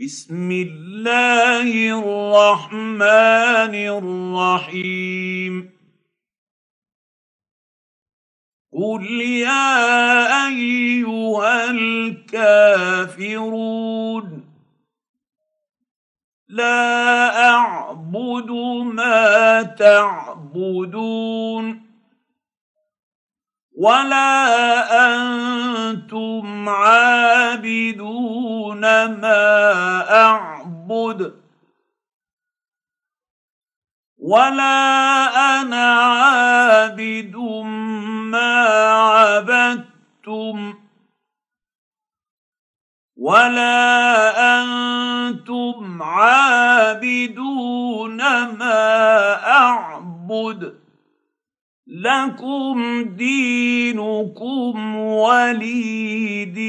بسم الله الرحمن الرحيم قل يا ايها الكافرون لا اعبد ما تعبدون ولا انتم عابدون يعبدون ما اعبد ولا انا عابد ما عبدتم ولا انتم عابدون ما اعبد لكم دينكم ولي دين